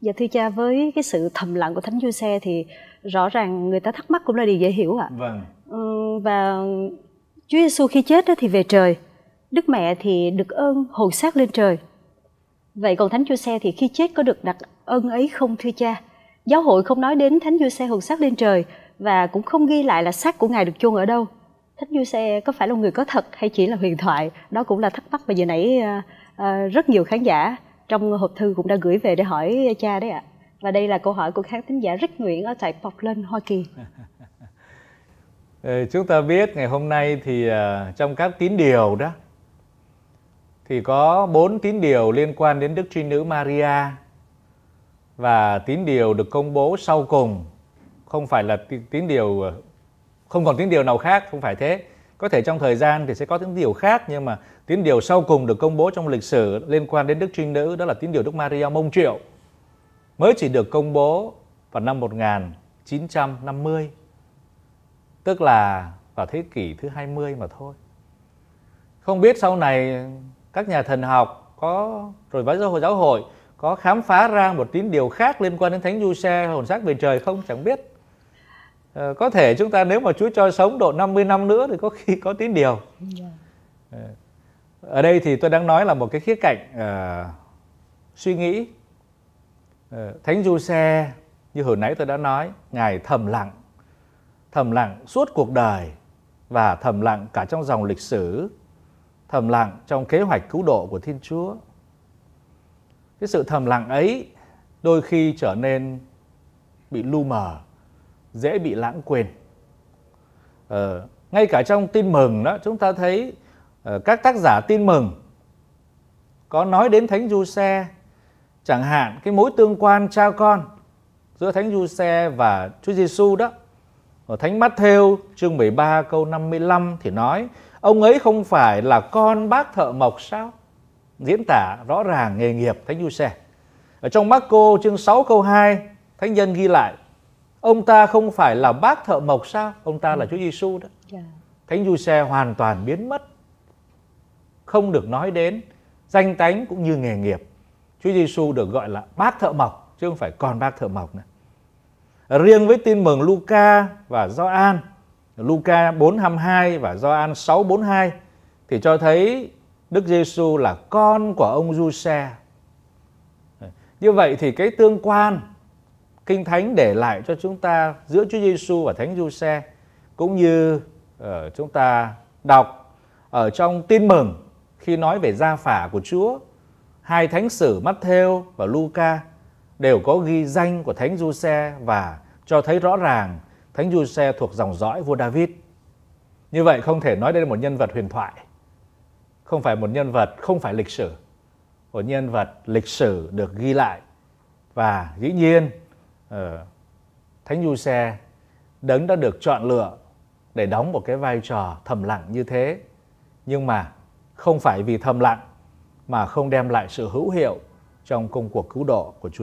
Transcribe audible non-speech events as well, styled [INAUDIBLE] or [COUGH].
Dạ thưa cha, với cái sự thầm lặng của Thánh Du Xe thì rõ ràng người ta thắc mắc cũng là điều dễ hiểu ạ. À. Vâng. Ừ, và Chúa Giêsu khi chết thì về trời, Đức Mẹ thì được ơn hồn xác lên trời. Vậy còn Thánh Du Xe thì khi chết có được đặt ơn ấy không thưa cha? Giáo hội không nói đến Thánh Du Xe hồn xác lên trời và cũng không ghi lại là xác của Ngài được chôn ở đâu. Thánh Du Xe có phải là người có thật hay chỉ là huyền thoại? Đó cũng là thắc mắc mà vừa nãy uh, uh, rất nhiều khán giả trong hộp thư cũng đã gửi về để hỏi cha đấy ạ. Và đây là câu hỏi của khán thính giả Rick Nguyễn ở tại Portland, Hoa Kỳ. [LAUGHS] Ờ, chúng ta biết ngày hôm nay thì à, trong các tín điều đó thì có bốn tín điều liên quan đến Đức Trinh Nữ Maria và tín điều được công bố sau cùng không phải là tín điều ờ, không còn tín điều nào khác không phải thế có thể trong thời gian thì sẽ có những điều khác nhưng mà tín điều sau cùng được công bố trong lịch sử liên quan đến đức trinh nữ đó là tín điều Đức Maria Mông Triệu mới chỉ được công bố vào năm 1950 tức là vào thế kỷ thứ 20 mà thôi. Không biết sau này các nhà thần học có rồi với giáo hội giáo hội có khám phá ra một tín điều khác liên quan đến Thánh Du Xe hồn xác về trời không chẳng biết. Ờ, có thể chúng ta nếu mà Chúa cho sống độ 50 năm nữa thì có khi có tín điều. Ờ, ở đây thì tôi đang nói là một cái khía cạnh uh, suy nghĩ. Thánh Du Xe như hồi nãy tôi đã nói, ngài thầm lặng, thầm lặng suốt cuộc đời và thầm lặng cả trong dòng lịch sử, thầm lặng trong kế hoạch cứu độ của Thiên Chúa. Cái sự thầm lặng ấy đôi khi trở nên bị lu mờ dễ bị lãng quên. Ờ, ngay cả trong tin mừng đó chúng ta thấy uh, các tác giả tin mừng có nói đến Thánh Du Xe chẳng hạn cái mối tương quan cha con giữa Thánh Du Xe và Chúa Giêsu đó. Ở Thánh Matthew chương 13 câu 55 thì nói ông ấy không phải là con bác thợ mộc sao? Diễn tả rõ ràng nghề nghiệp Thánh Du Xe. Ở trong Marco chương 6 câu 2 Thánh nhân ghi lại ông ta không phải là bác thợ mộc sao ông ta là ừ. Chúa Giêsu đó yeah. Dạ. thánh Giuse hoàn toàn biến mất không được nói đến danh tánh cũng như nghề nghiệp Chúa Giêsu được gọi là bác thợ mộc chứ không phải con bác thợ mộc nữa riêng với tin mừng Luca và Gioan Luca 422 và Gioan 642 thì cho thấy Đức Giêsu là con của ông Giuse. Như vậy thì cái tương quan Kinh Thánh để lại cho chúng ta giữa Chúa Giêsu và Thánh Giuse cũng như ở ờ, chúng ta đọc ở trong Tin mừng khi nói về gia phả của Chúa, hai thánh sử Matthew và Luca đều có ghi danh của Thánh Giuse và cho thấy rõ ràng Thánh Giuse thuộc dòng dõi vua David. Như vậy không thể nói đây là một nhân vật huyền thoại, không phải một nhân vật không phải lịch sử, một nhân vật lịch sử được ghi lại và dĩ nhiên ừ. thánh du xe đấng đã được chọn lựa để đóng một cái vai trò thầm lặng như thế nhưng mà không phải vì thầm lặng mà không đem lại sự hữu hiệu trong công cuộc cứu độ của chúa